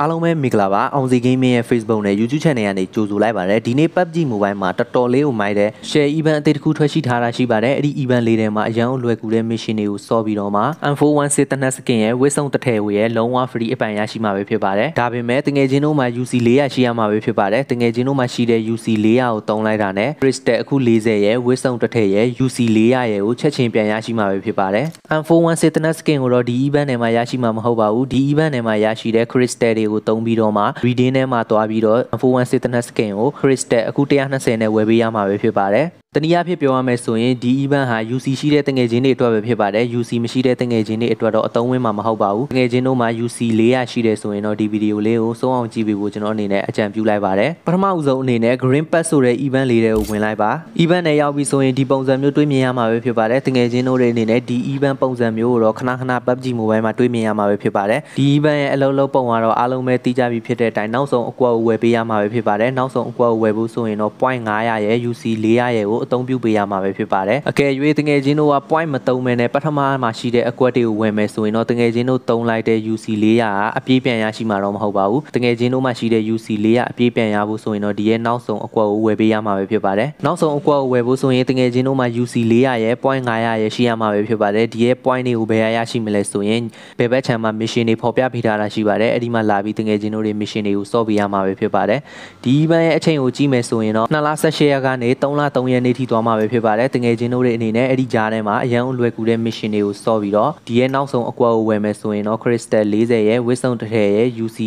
အားလုံးပဲမင်္ဂလာပါအောင်စီ gaming ရဲ့ Facebook နဲ့ YouTube channel ကနေကြိုဆိုလိုက်ပါတယ်ဒီနေ့ PUBG Mobile မှာတော်တော်လေးကိုမိုက်တဲ့ share event အသေးတစ်ခုထွက်ရှိထားတာရှိပါတယ်အဲ့ဒီ event လေးထဲမှာအရန်လွယ်ကူတဲ့ mission တွေကိုစောပြီးတော့မှ M416 တနက်စကင်ရဲ့ဝစ်ဆုံတထဲဝရဲ့လုံးဝ free အပန်ရရှိမှာပဲဖြစ်ပါတယ်ဒါပေမဲ့တငယ်ချင်းတို့မှာ UC 400ရှိရမှာပဲဖြစ်ပါတယ်တငယ်ချင်းတို့မှာရှိတဲ့ UC 400ကိုတုံးလိုက်တာနဲ့ Crystal အခု40ရဲ့ဝစ်ဆုံတထဲရဲ့ UC 400ရဲ့ကိုချက်ချင်းပြန်ရရှိမှာပဲဖြစ်ပါတယ် M416 တနက်စကင်ကိုတော့ဒီ event ထဲမှာရရှိမှာမဟုတ်ပါဘူးဒီ event ထဲမှာရရှိတဲ့ Crystal တွေတွေကိုသုံးပြီးတော့မှ reading ထဲမှာသွားပြီးတော့416တနက်စကင်ကို crystal အခု120နဲ့ဝယ်ပေးရမှာပဲဖြစ်ပါတယ်တနည်းအားဖြင့်ပြောရမယ်ဆိုရင်ဒီ event ဟာ UC ရှိတဲ့တငယ်ချင်းတွေအတွက်ပဲဖြစ်ပါတယ် UC မရှိတဲ့တငယ်ချင်းတွေအတွက်တော့အသုံးဝင်မှာမဟုတ်ပါဘူးတငယ်ချင်းတို့မှာ UC 400ရှိတယ်ဆိုရင်တော့ဒီဗီဒီယိုလေးကိုစုံအောင်ကြည့်ပေးဖို့ကျွန်တော်အနေနဲ့အကြံပြုလိုက်ပါတယ်ပထမအဆုံးအနေနဲ့ Green Pass ဆိုတဲ့ event လေးတွေကိုဝင်လိုက်ပါ event နဲ့ရောက်ပြီဆိုရင်ဒီပုံစံမျိုးတွေ့မြင်ရမှာပဲဖြစ်ပါတယ်တငယ်ချင်းတို့တွေအနေနဲ့ဒီ event ပုံစံမျိုးကိုတော့ခဏခဏ PUBG Mobile မှာတွေ့မြင်ရမှာပဲဖြစ်ပါတယ်ဒီ event ရဲ့အလုံးလုံးပုံကတော့အားလုံးပဲသိကြပြီဖြစ်တဲ့အတိုင်းနောက်ဆုံးအကွက်ကိုဝယ်ပေးရမှာပဲဖြစ်ပါတယ်နောက်ဆုံးအကွက်ကိုဝယ်ဖို့ဆိုရင်တော့ point 900ရဲ့ UC 400ရဲ့ကိုအသုံးပြုပေးရမှာပဲဖြစ်ပါတယ်အကယ်၍တငယ်ချင်းတို့က point မသုံးမဲနဲ့ပထမမှာရှိတဲ့အကွက်တွေကိုဝင်မယ်ဆိုရင်တော့တငယ်ချင်းတို့သုံးလိုက်တဲ့ UC 400ကအပြည့်ပြန်ရရှိမှာတော့မဟုတ်ပါဘူးတငယ်ချင်းတို့မှရှိတဲ့ UC 400အပြည့်ပြန်ရဖို့ဆိုရင်တော့ဒီရဲ့နောက်ဆုံးအကွက်ကိုဝယ်ပေးရမှာပဲဖြစ်ပါတယ်နောက်ဆုံးအကွက်ကိုဝယ်ဖို့ဆိုရင်တငယ်ချင်းတို့မှ UC 400ရဲ့ point 900ရဲ့ရှိရမှာပဲဖြစ်ပါတယ်ဒီရဲ့ point တွေကိုဘယ်ရရရှိမလဲဆိုရင်ဘယ်ဘက်ခြမ်းမှာ mission တွေဖော်ပြပေးထားတာရှိပါတယ်အဲ့ဒီမှာလာပြီးတငယ်ချင်းတို့တွေ mission တွေကိုစော့ပေးရမှာပဲဖြစ်ပါတယ်ဒီဘက်ရဲ့အချိန်ကိုကြည့်မယ်ဆိုရင်တော့2လ18ရက်ကနေ3လ3ရက်နေထိသွားမှာပဲဖြစ်ပါတယ်တငယ်ချင်းတို့တွေအနေနဲ့အဲ့ဒီကြားထဲမှာအရန်လွယ်ကူတဲ့ mission တွေကိုစော့ပြီးတော့ဒီရဲ့နောက်ဆုံးအကွက်ကိုဝယ်မယ်ဆိုရင်တော့ crystal 40ရဲ့ wisdom တစ်ထည်ရဲ့ UC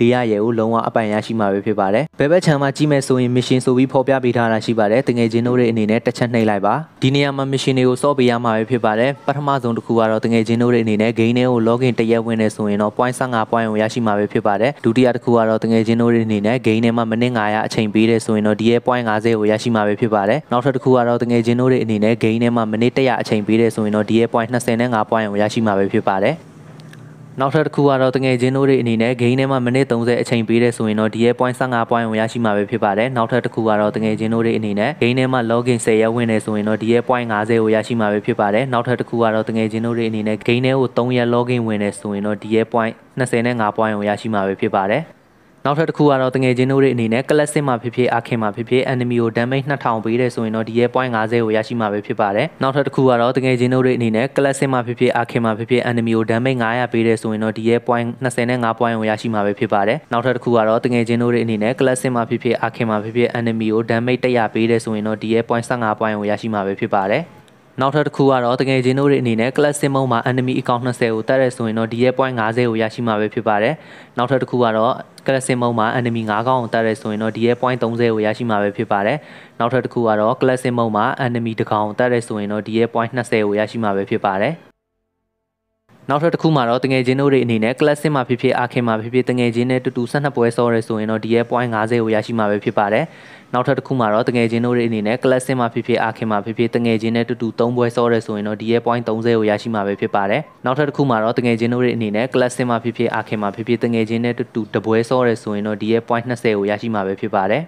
လေးရရယ်ကိုလုံးဝအပိုင်ရရှိမှာပဲဖြစ်ပါတယ်ဘယ်ဘက်ခြမ်းမှာကြီးမဲ့ဆိုရင် mission ဆိုပြီးဖော်ပြပေးထားတာရှိပါတယ်တငယ်ချင်းတို့ရဲ့အနေနဲ့တစ်ချက်နှိပ်လိုက်ပါဒီနေရာမှာ mission တွေကိုစော့ပေးရမှာပဲဖြစ်ပါတယ်ပထမဆုံးတစ်ခုကတော့တငယ်ချင်းတို့ရဲ့အနေနဲ့ game တွေကို login တရက်ဝင်နေဆိုရင်တော့ point 15 point ကိုရရှိမှာပဲဖြစ်ပါတယ်ဒုတိယတစ်ခုကတော့တငယ်ချင်းတို့ရဲ့အနေနဲ့ game ထဲမှာမိနစ်900အချိန်ပေးတယ်ဆိုရင်တော့ဒီရဲ့ point 50ကိုရရှိမှာပဲဖြစ်ပါတယ်နောက်ထပ်တစ်ခုကတော့တငယ်ချင်းတို့ရဲ့အနေနဲ့ game ထဲမှာမိနစ်100အချိန်ပေးတယ်ဆိုရင်တော့ဒီရဲ့ point 25 point ကိုရရှိမှာပဲဖြစ်ပါတယ်နောက်ထပ်တစ်ခုကတော့တငယ်ချင်းတို့တွေအနေနဲ့ဂိမ်းထဲမှာမိနစ်30အချိန်ပေးတဲ့ဆိုရင်တော့ဒီရဲ့ point 15 point ကိုရရှိမှာပဲဖြစ်ပါတယ်နောက်ထပ်တစ်ခုကတော့တငယ်ချင်းတို့တွေအနေနဲ့ဂိမ်းထဲမှာ login 10ရက်ဝင်နေဆိုရင်တော့ဒီရဲ့ point 50ကိုရရှိမှာပဲဖြစ်ပါတယ်နောက်ထပ်တစ်ခုကတော့တငယ်ချင်းတို့တွေအနေနဲ့ဂိမ်းထဲကို3ရက် login ဝင်နေဆိုရင်တော့ဒီရဲ့ point 25 point ကိုရရှိမှာပဲဖြစ်ပါတယ်နောက်ထပ်တစ်ခုကတော့တငယ်ချင်းတို့ရဲ့အနေနဲ့ classic မှာဖြစ်ဖြစ် arcade မှာဖြစ်ဖြစ် enemy ကို damage 2000ပေးတယ်ဆိုရင်တော့ဒီရဲ့ point 50ကိုရရှိမှာပဲဖြစ်ပါတယ်။နောက်ထပ်တစ်ခုကတော့တငယ်ချင်းတို့ရဲ့အနေနဲ့ classic မှာဖြစ်ဖြစ် arcade မှာဖြစ်ဖြစ် enemy ကို damage 900ပေးတယ်ဆိုရင်တော့ဒီရဲ့ point 25 point ကိုရရှိမှာပဲဖြစ်ပါတယ်။နောက်ထပ်တစ်ခုကတော့တငယ်ချင်းတို့ရဲ့အနေနဲ့ classic မှာဖြစ်ဖြစ် arcade မှာဖြစ်ဖြစ် enemy ကို damage 100ပေးတယ်ဆိုရင်တော့ဒီရဲ့ point 15 point ကိုရရှိမှာပဲဖြစ်ပါတယ်။နောက်ထပ်တစ်ခုကတော့တကယ်ချင်းတို့တွေအနေနဲ့ class စင်မုံမှာ enemy account 20ကိုတတ်ရဲဆိုရင်တော့ဒီရဲ့ point 50ကိုရရှိမှာပဲဖြစ်ပါတယ်နောက်ထပ်တစ်ခုကတော့ class စင်မုံမှာ enemy 9ကောင်ကိုတတ်ရဲဆိုရင်တော့ဒီရဲ့ point 30ကိုရရှိမှာပဲဖြစ်ပါတယ်နောက်ထပ်တစ်ခုကတော့ class စင်မုံမှာ enemy တစ်ကောင်ကိုတတ်ရဲဆိုရင်တော့ဒီရဲ့ point 20ကိုရရှိမှာပဲဖြစ်ပါတယ်နောက်ထပ်တစ်ခုမှာတော့တငယ်ချင်းတို့တွေအနေနဲ့ classic မှာဖြစ်ဖြစ် arcade မှာဖြစ်ဖြစ်တငယ်ချင်းနဲ့တူတူ12ပွဲစောရဲဆိုရင်တော့ဒီရဲ့ point 50ကိုရရှိမှာပဲဖြစ်ပါတယ်။နောက်ထပ်တစ်ခုမှာတော့တငယ်ချင်းတို့တွေအနေနဲ့ classic မှာဖြစ်ဖြစ်အာခင်မှာဖြစ်ဖြစ်တငယ်ချင်းနဲ့တူတူ၃ပွဲစောရဲဆိုရင်တော့ဒီရဲ့ point 30ကိုရရှိမှာပဲဖြစ်ပါတယ်နောက်ထပ်တစ်ခုမှာတော့တငယ်ချင်းတို့တွေအနေနဲ့ classic မှာဖြစ်ဖြစ်အာခင်မှာဖြစ်ဖြစ်တငယ်ချင်းနဲ့တူတူတပွဲစောရဲဆိုရင်တော့ဒီရဲ့ point 20ကိုရရှိမှာပဲဖြစ်ပါတယ်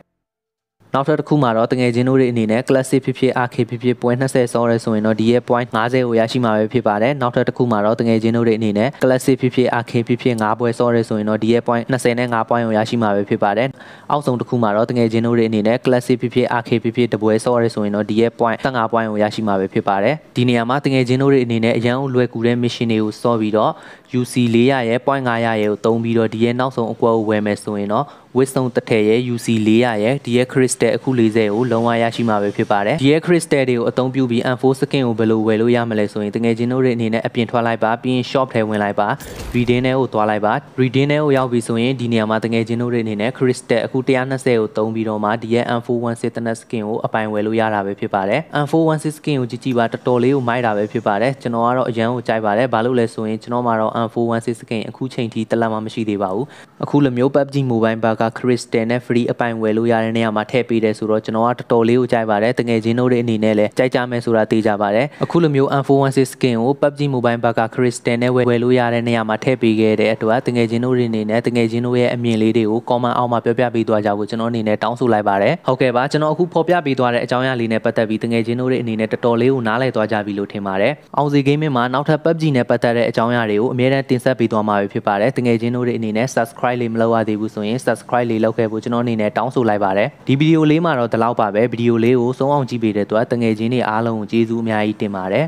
နောက်ထပ်တစ်ခုမှာတော့တငယ်ချင်းတို့တွေအနေနဲ့ classic ဖြစ်ဖြစ် arcade ဖြစ်ဖြစ်ပွဲ20ဆောရဲဆိုရင်တော့ဒီရဲ့ point 50ကိုရရှိမှာပဲဖြစ်ပါတယ်နောက်ထပ်တစ်ခုမှာတော့တငယ်ချင်းတို့တွေအနေနဲ့ classic ဖြစ်ဖြစ် arcade ဖြစ်ဖြစ်9ပွဲဆောရဲဆိုရင်တော့ဒီရဲ့ point 20နဲ့9 point ကိုရရှိမှာပဲဖြစ်ပါတယ်အောက်ဆုံးတစ်ခုမှာတော့တငယ်ချင်းတို့တွေအနေနဲ့ classic ဖြစ်ဖြစ် arcade ဖြစ်ဖြစ်တပွဲဆောရဲဆိုရင်တော့ဒီရဲ့ point 15 point ကိုရရှိမှာပဲဖြစ်ပါတယ်ဒီနေရာ မှာတငယ်ချင်းတို့တွေအနေနဲ့အရန်ကိုလွယ်ကူတဲ့ mission တွေကိုဆော့ပြီးတော့ UC 400ရဲ့ point 900ရဲ့ကိုသုံးပြီးတော့ဒီရဲ့နောက်ဆုံးအကွက်ကိုဝယ်မယ်ဆိုရင်တော့ဝစ်ဆုံတထည်ရဲ့ UC 400ရဲ့ DX Crystal အခု40ကိုလုံးဝရရှိမှာပဲဖြစ်ပါတယ် DX Crystal တွေကိုအသုံးပြုပြီး M4 skin ကိုဘယ်လိုဝယ်လို့ရမလဲဆိုရင်တကယ်ချင်းတို့တွေအနေနဲ့အပြင်ထွက်လိုက်ပါပြီးရင် shop ထဲဝင်လိုက်ပါ reading ထဲကိုသွားလိုက်ပါ reading ထဲကိုရောက်ပြီဆိုရင်ဒီနေရာမှာတကယ်ချင်းတို့တွေအနေနဲ့ Crystal အခု120ကိုသုံးပြီးတော့မှ DX M416 တနက် skin ကိုအပိုင်ဝယ်လို့ရတာပဲဖြစ်ပါတယ် M416 skin ကိုကြည့်ကြည့်ပါတော်တော်လေးကိုမိုက်တာပဲဖြစ်ပါတယ်ကျွန်တော်ကတော့အရန်ကိုကြိုက်ပါတယ်ဘာလို့လဲဆိုရင်ကျွန်တော်မှာတော့ M416 skin အခုချိန်ထိတလက်မှမရှိသေးပါဘူးအခုလိုမျိုး PUBG Mobile ဘက်ကကခရစ်စတန်နဲ့ free အပိုင်ဝယ်လို့ရတဲ့နေရာမှာထည့်ပေးတယ်ဆိုတော့ကျွန်တော်ကတော်တော်လေးကိုကြိုက်ပါတယ်တကယ်ချင်းတို့တွေအနေနဲ့လည်းကြိုက်ကြမယ်ဆိုတာသိကြပါတယ်အခုလိုမျိုး N416 skin ကို PUBG Mobile ဘက်ကခရစ်စတန်နဲ့ဝယ်လို့ရတဲ့နေရာမှာထည့်ပေးခဲ့တဲ့အတွက်တကယ်ချင်းတို့တွေအနေနဲ့တကယ်ချင်းတို့ရဲ့အမြင်လေးတွေကို comment အောက်မှာပြောပြပေးသွားကြဖို့ကျွန်တော်အနေနဲ့တောင်းဆိုလိုက်ပါတယ်ဟုတ်ကဲ့ပါကျွန်တော်အခုဖော်ပြပေးသွားတဲ့အကြောင်းအရာလေးနဲ့ပတ်သက်ပြီးတကယ်ချင်းတို့တွေအနေနဲ့တော်တော်လေးကိုနားလည်သွားကြပြီလို့ထင်ပါတယ်အောင်စီ gaming မှာနောက်ထပ် PUBG နဲ့ပတ်သက်တဲ့အကြောင်းအရာတွေကိုအမြဲတမ်းတင်ဆက်ပေးသွားမှာဖြစ်ပါတယ်တကယ်ချင်းတို့တွေအနေနဲ့ subscribe လေးမလုပ်ရသေးဘူးဆိုရင် subscribe subscribe လေးလုပ်ခဲ့ဖို့ကျွန်တော်အနေနဲ့တောင်းဆိုလိုက်ပါတယ်ဒီဗီဒီယိုလေးမှာတော့ဒီလောက်ပါပဲဗီဒီယိုလေးကိုဆုံးအောင်ကြည့်ပေးတဲ့အတွက်တငယ်ချင်းတွေအားလုံးကိုကျေးဇူးအများကြီးတင်ပါတယ်